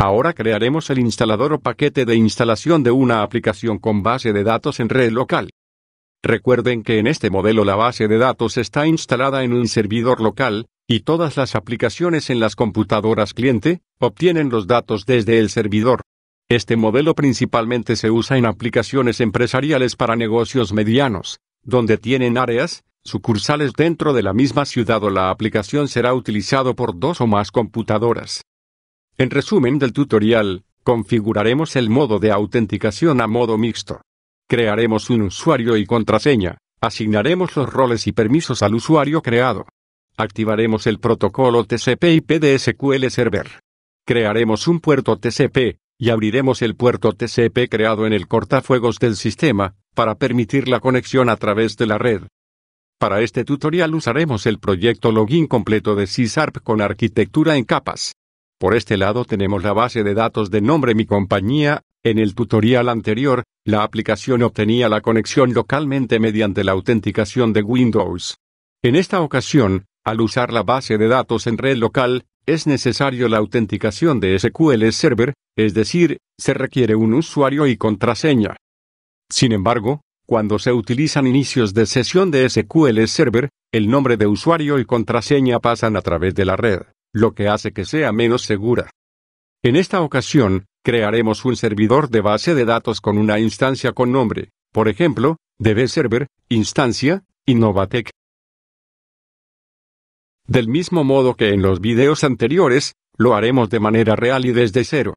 Ahora crearemos el instalador o paquete de instalación de una aplicación con base de datos en red local. Recuerden que en este modelo la base de datos está instalada en un servidor local, y todas las aplicaciones en las computadoras cliente obtienen los datos desde el servidor. Este modelo principalmente se usa en aplicaciones empresariales para negocios medianos, donde tienen áreas, sucursales dentro de la misma ciudad o la aplicación será utilizado por dos o más computadoras. En resumen del tutorial, configuraremos el modo de autenticación a modo mixto. Crearemos un usuario y contraseña, asignaremos los roles y permisos al usuario creado. Activaremos el protocolo tcp y PDSQL Server. Crearemos un puerto TCP, y abriremos el puerto TCP creado en el cortafuegos del sistema, para permitir la conexión a través de la red. Para este tutorial usaremos el proyecto login completo de Sharp con arquitectura en capas. Por este lado tenemos la base de datos de nombre Mi compañía, en el tutorial anterior, la aplicación obtenía la conexión localmente mediante la autenticación de Windows. En esta ocasión, al usar la base de datos en red local, es necesario la autenticación de SQL Server, es decir, se requiere un usuario y contraseña. Sin embargo, cuando se utilizan inicios de sesión de SQL Server, el nombre de usuario y contraseña pasan a través de la red lo que hace que sea menos segura. En esta ocasión, crearemos un servidor de base de datos con una instancia con nombre, por ejemplo, Server instancia, innovatec. Del mismo modo que en los videos anteriores, lo haremos de manera real y desde cero.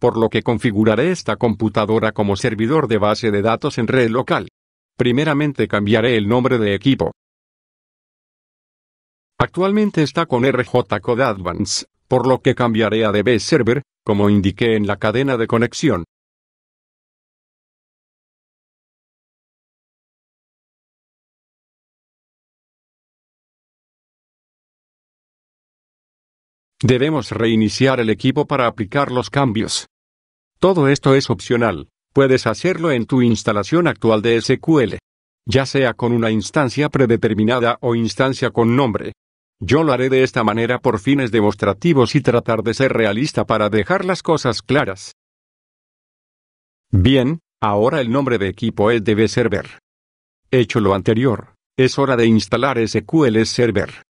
Por lo que configuraré esta computadora como servidor de base de datos en red local. Primeramente cambiaré el nombre de equipo. Actualmente está con RJ Code Advance, por lo que cambiaré a DB Server, como indiqué en la cadena de conexión. Debemos reiniciar el equipo para aplicar los cambios. Todo esto es opcional, puedes hacerlo en tu instalación actual de SQL, ya sea con una instancia predeterminada o instancia con nombre. Yo lo haré de esta manera por fines demostrativos y tratar de ser realista para dejar las cosas claras. Bien, ahora el nombre de equipo es ser Server. Hecho lo anterior, es hora de instalar SQL Server.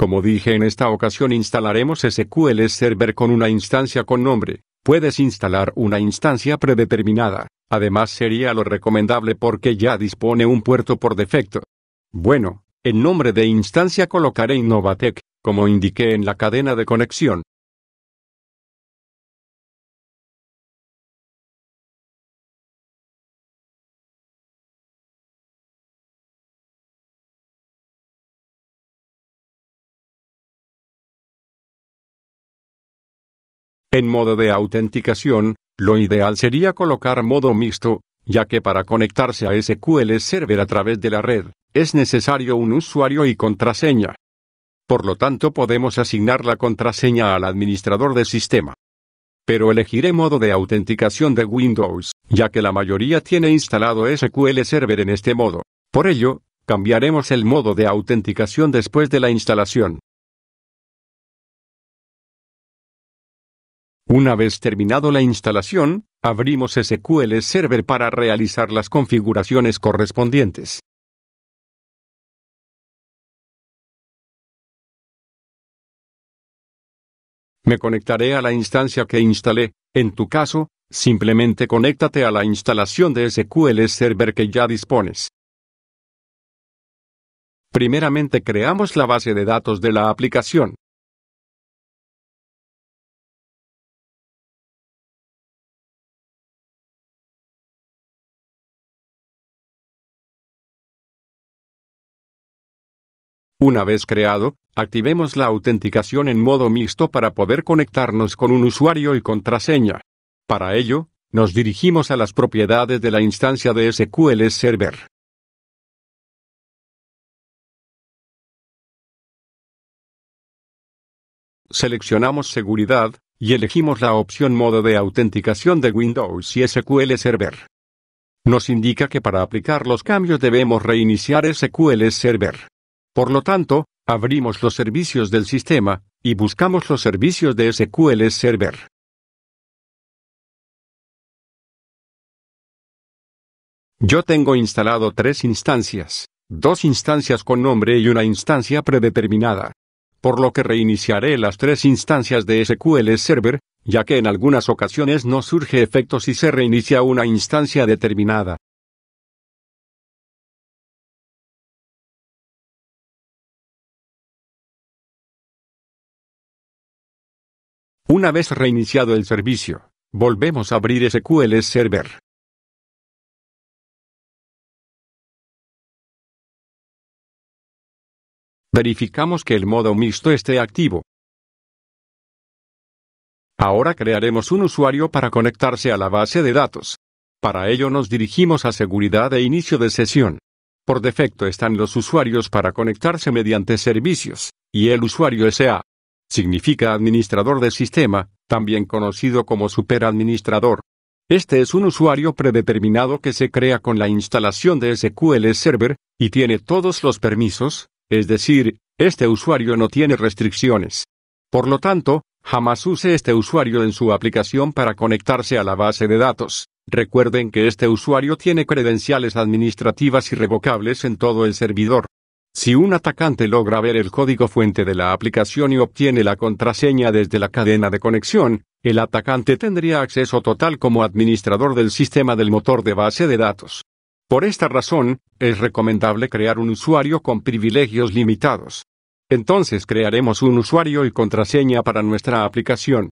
Como dije en esta ocasión instalaremos SQL Server con una instancia con nombre. Puedes instalar una instancia predeterminada. Además sería lo recomendable porque ya dispone un puerto por defecto. Bueno, en nombre de instancia colocaré Innovatec, como indiqué en la cadena de conexión. En modo de autenticación, lo ideal sería colocar modo mixto, ya que para conectarse a SQL Server a través de la red, es necesario un usuario y contraseña. Por lo tanto, podemos asignar la contraseña al administrador del sistema. Pero elegiré modo de autenticación de Windows, ya que la mayoría tiene instalado SQL Server en este modo. Por ello, cambiaremos el modo de autenticación después de la instalación. Una vez terminado la instalación, abrimos SQL Server para realizar las configuraciones correspondientes. Me conectaré a la instancia que instalé. En tu caso, simplemente conéctate a la instalación de SQL Server que ya dispones. Primeramente creamos la base de datos de la aplicación. Una vez creado, activemos la autenticación en modo mixto para poder conectarnos con un usuario y contraseña. Para ello, nos dirigimos a las propiedades de la instancia de SQL Server. Seleccionamos Seguridad, y elegimos la opción Modo de autenticación de Windows y SQL Server. Nos indica que para aplicar los cambios debemos reiniciar SQL Server. Por lo tanto, abrimos los servicios del sistema, y buscamos los servicios de SQL Server. Yo tengo instalado tres instancias, dos instancias con nombre y una instancia predeterminada. Por lo que reiniciaré las tres instancias de SQL Server, ya que en algunas ocasiones no surge efecto si se reinicia una instancia determinada. Una vez reiniciado el servicio, volvemos a abrir SQL Server. Verificamos que el modo mixto esté activo. Ahora crearemos un usuario para conectarse a la base de datos. Para ello nos dirigimos a Seguridad e Inicio de Sesión. Por defecto están los usuarios para conectarse mediante servicios, y el usuario SA. Significa administrador de sistema, también conocido como superadministrador. Este es un usuario predeterminado que se crea con la instalación de SQL Server, y tiene todos los permisos, es decir, este usuario no tiene restricciones. Por lo tanto, jamás use este usuario en su aplicación para conectarse a la base de datos. Recuerden que este usuario tiene credenciales administrativas irrevocables en todo el servidor. Si un atacante logra ver el código fuente de la aplicación y obtiene la contraseña desde la cadena de conexión, el atacante tendría acceso total como administrador del sistema del motor de base de datos. Por esta razón, es recomendable crear un usuario con privilegios limitados. Entonces crearemos un usuario y contraseña para nuestra aplicación.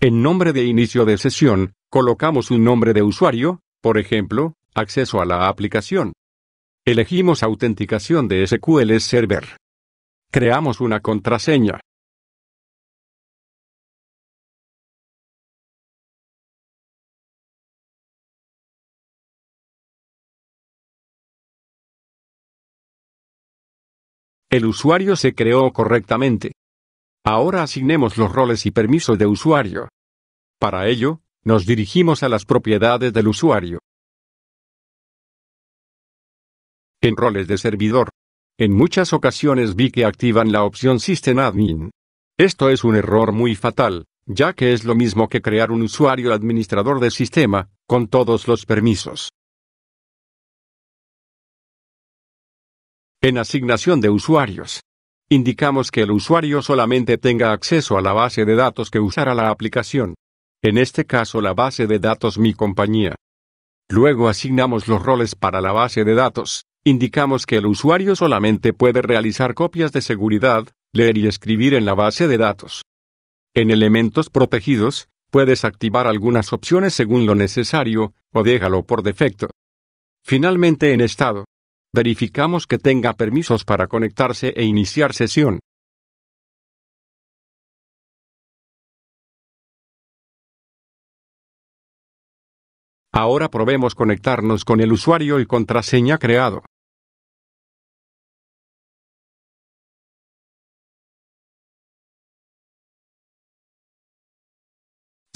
En nombre de inicio de sesión, colocamos un nombre de usuario, por ejemplo, acceso a la aplicación. Elegimos autenticación de SQL Server. Creamos una contraseña. El usuario se creó correctamente. Ahora asignemos los roles y permisos de usuario. Para ello, nos dirigimos a las propiedades del usuario. en roles de servidor. En muchas ocasiones vi que activan la opción System Admin. Esto es un error muy fatal, ya que es lo mismo que crear un usuario administrador de sistema, con todos los permisos. En asignación de usuarios. Indicamos que el usuario solamente tenga acceso a la base de datos que usará la aplicación. En este caso la base de datos mi compañía. Luego asignamos los roles para la base de datos, Indicamos que el usuario solamente puede realizar copias de seguridad, leer y escribir en la base de datos. En elementos protegidos, puedes activar algunas opciones según lo necesario, o déjalo por defecto. Finalmente en estado, verificamos que tenga permisos para conectarse e iniciar sesión. Ahora probemos conectarnos con el usuario y contraseña creado.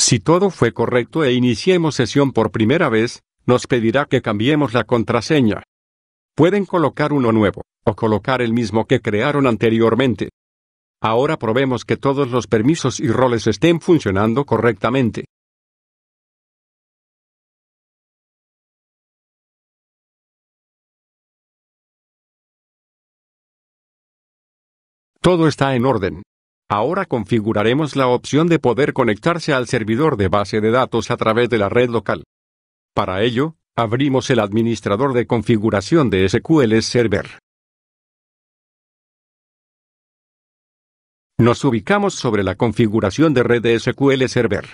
Si todo fue correcto e iniciemos sesión por primera vez, nos pedirá que cambiemos la contraseña. Pueden colocar uno nuevo, o colocar el mismo que crearon anteriormente. Ahora probemos que todos los permisos y roles estén funcionando correctamente. Todo está en orden. Ahora configuraremos la opción de poder conectarse al servidor de base de datos a través de la red local. Para ello, abrimos el administrador de configuración de SQL Server. Nos ubicamos sobre la configuración de red de SQL Server.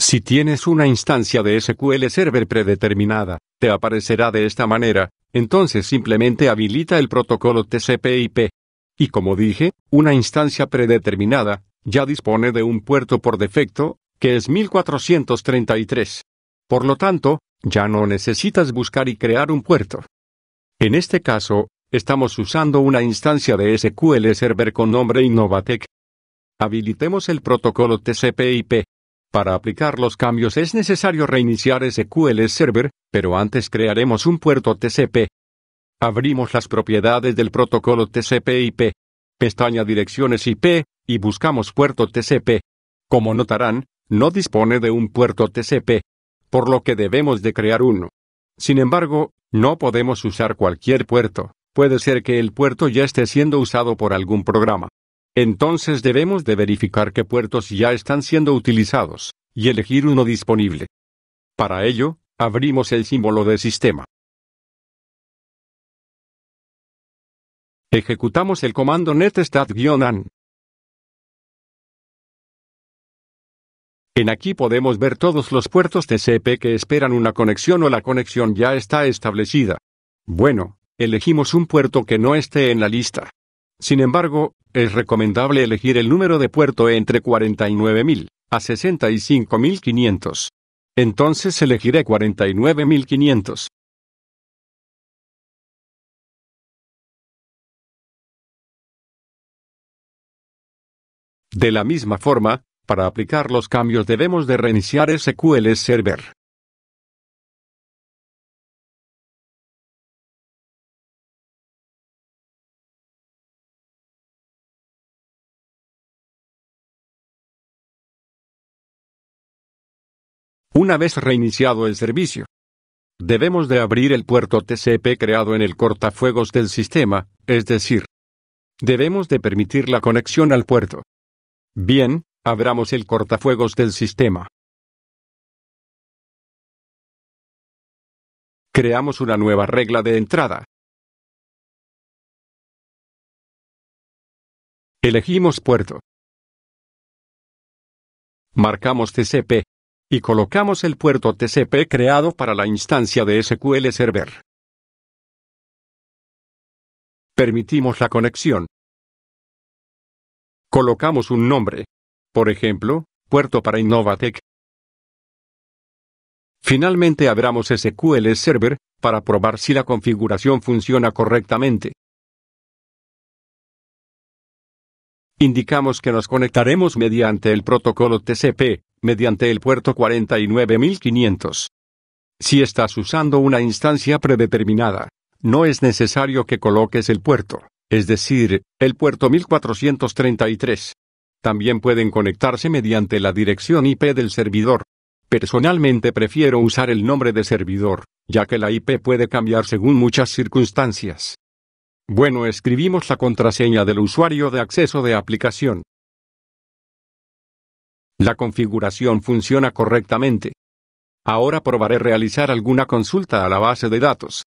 Si tienes una instancia de SQL Server predeterminada, te aparecerá de esta manera, entonces simplemente habilita el protocolo TCP/IP. Y como dije, una instancia predeterminada, ya dispone de un puerto por defecto, que es 1433. Por lo tanto, ya no necesitas buscar y crear un puerto. En este caso, estamos usando una instancia de SQL Server con nombre Innovatec. Habilitemos el protocolo TCP/IP. Para aplicar los cambios es necesario reiniciar SQL Server, pero antes crearemos un puerto TCP. Abrimos las propiedades del protocolo TCP/IP, pestaña Direcciones IP, y buscamos puerto TCP. Como notarán, no dispone de un puerto TCP, por lo que debemos de crear uno. Sin embargo, no podemos usar cualquier puerto, puede ser que el puerto ya esté siendo usado por algún programa. Entonces debemos de verificar qué puertos ya están siendo utilizados, y elegir uno disponible. Para ello, abrimos el símbolo de sistema. Ejecutamos el comando netstat-an. En aquí podemos ver todos los puertos TCP que esperan una conexión o la conexión ya está establecida. Bueno, elegimos un puerto que no esté en la lista. Sin embargo, es recomendable elegir el número de puerto entre 49.000 a 65.500. Entonces elegiré 49.500. De la misma forma, para aplicar los cambios debemos de reiniciar SQL Server. Una vez reiniciado el servicio, debemos de abrir el puerto TCP creado en el cortafuegos del sistema, es decir, debemos de permitir la conexión al puerto. Bien, abramos el cortafuegos del sistema. Creamos una nueva regla de entrada. Elegimos puerto. Marcamos TCP. Y colocamos el puerto TCP creado para la instancia de SQL Server. Permitimos la conexión colocamos un nombre. Por ejemplo, puerto para Innovatec. Finalmente abramos SQL Server para probar si la configuración funciona correctamente. Indicamos que nos conectaremos mediante el protocolo TCP, mediante el puerto 49500. Si estás usando una instancia predeterminada, no es necesario que coloques el puerto, es decir, el puerto 1433. También pueden conectarse mediante la dirección IP del servidor. Personalmente prefiero usar el nombre de servidor, ya que la IP puede cambiar según muchas circunstancias. Bueno, escribimos la contraseña del usuario de acceso de aplicación. La configuración funciona correctamente. Ahora probaré realizar alguna consulta a la base de datos.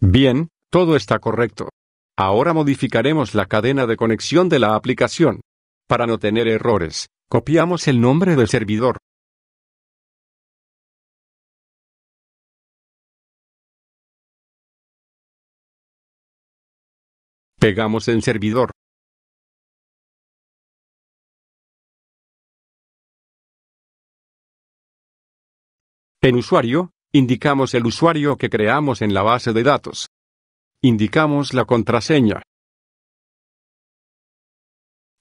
Bien, todo está correcto. Ahora modificaremos la cadena de conexión de la aplicación. Para no tener errores, copiamos el nombre del servidor. Pegamos en servidor. En usuario, Indicamos el usuario que creamos en la base de datos. Indicamos la contraseña.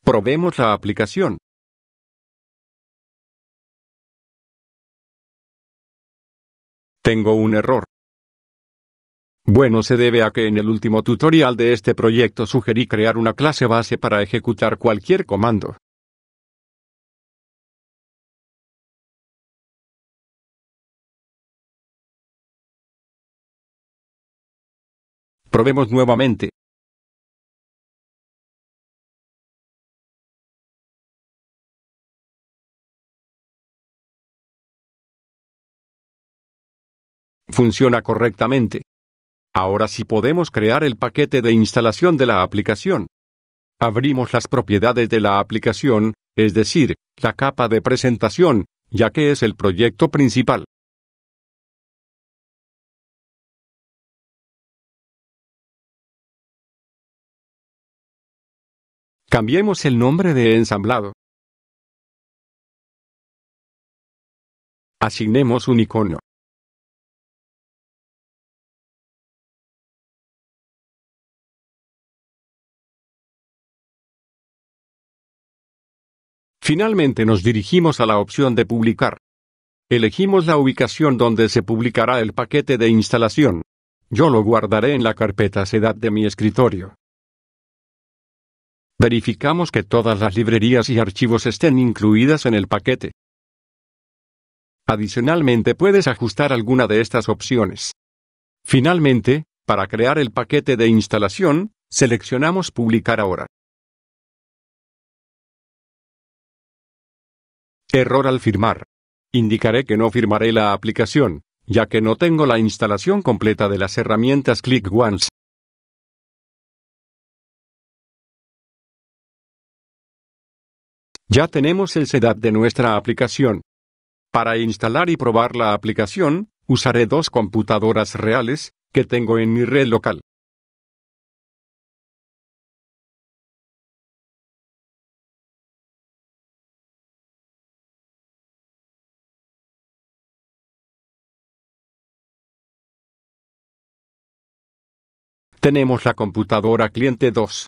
Probemos la aplicación. Tengo un error. Bueno, se debe a que en el último tutorial de este proyecto sugerí crear una clase base para ejecutar cualquier comando. probemos nuevamente. Funciona correctamente. Ahora sí podemos crear el paquete de instalación de la aplicación. Abrimos las propiedades de la aplicación, es decir, la capa de presentación, ya que es el proyecto principal. Cambiemos el nombre de ensamblado. Asignemos un icono. Finalmente nos dirigimos a la opción de publicar. Elegimos la ubicación donde se publicará el paquete de instalación. Yo lo guardaré en la carpeta sedad de mi escritorio. Verificamos que todas las librerías y archivos estén incluidas en el paquete. Adicionalmente puedes ajustar alguna de estas opciones. Finalmente, para crear el paquete de instalación, seleccionamos Publicar ahora. Error al firmar. Indicaré que no firmaré la aplicación, ya que no tengo la instalación completa de las herramientas ClickOnce. Ya tenemos el setup de nuestra aplicación. Para instalar y probar la aplicación, usaré dos computadoras reales que tengo en mi red local. Tenemos la computadora cliente 2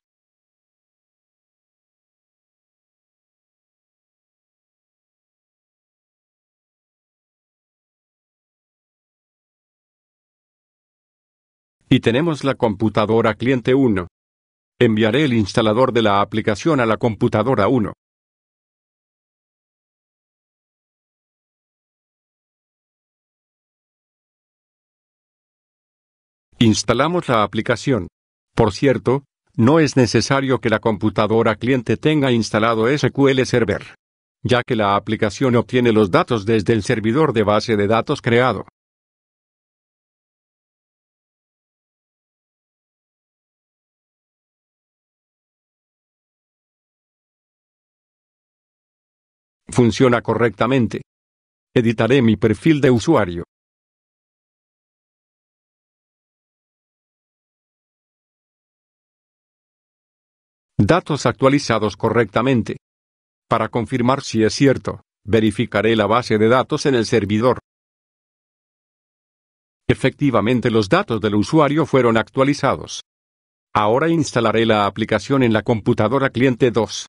Y tenemos la computadora cliente 1. Enviaré el instalador de la aplicación a la computadora 1. Instalamos la aplicación. Por cierto, no es necesario que la computadora cliente tenga instalado SQL Server, ya que la aplicación obtiene los datos desde el servidor de base de datos creado. funciona correctamente. Editaré mi perfil de usuario. Datos actualizados correctamente. Para confirmar si es cierto, verificaré la base de datos en el servidor. Efectivamente los datos del usuario fueron actualizados. Ahora instalaré la aplicación en la computadora cliente 2.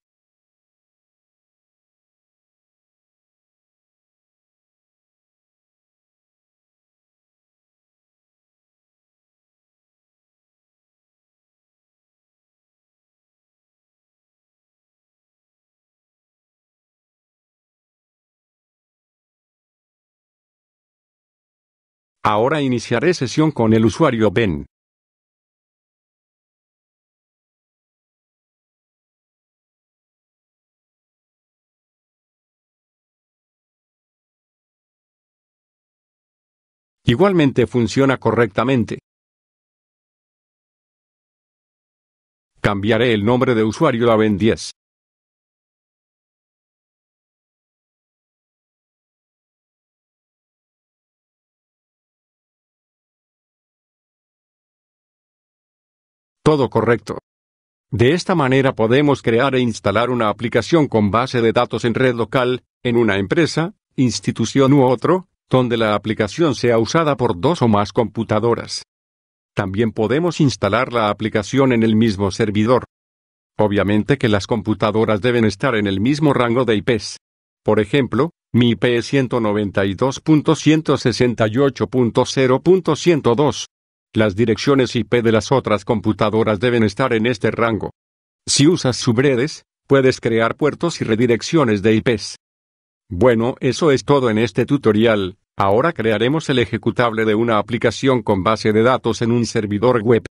Ahora iniciaré sesión con el usuario Ben. Igualmente funciona correctamente. Cambiaré el nombre de usuario a Ben 10. todo correcto. De esta manera podemos crear e instalar una aplicación con base de datos en red local, en una empresa, institución u otro, donde la aplicación sea usada por dos o más computadoras. También podemos instalar la aplicación en el mismo servidor. Obviamente que las computadoras deben estar en el mismo rango de IPs. Por ejemplo, mi IP es 192.168.0.102. Las direcciones IP de las otras computadoras deben estar en este rango. Si usas subredes, puedes crear puertos y redirecciones de IPs. Bueno, eso es todo en este tutorial. Ahora crearemos el ejecutable de una aplicación con base de datos en un servidor web.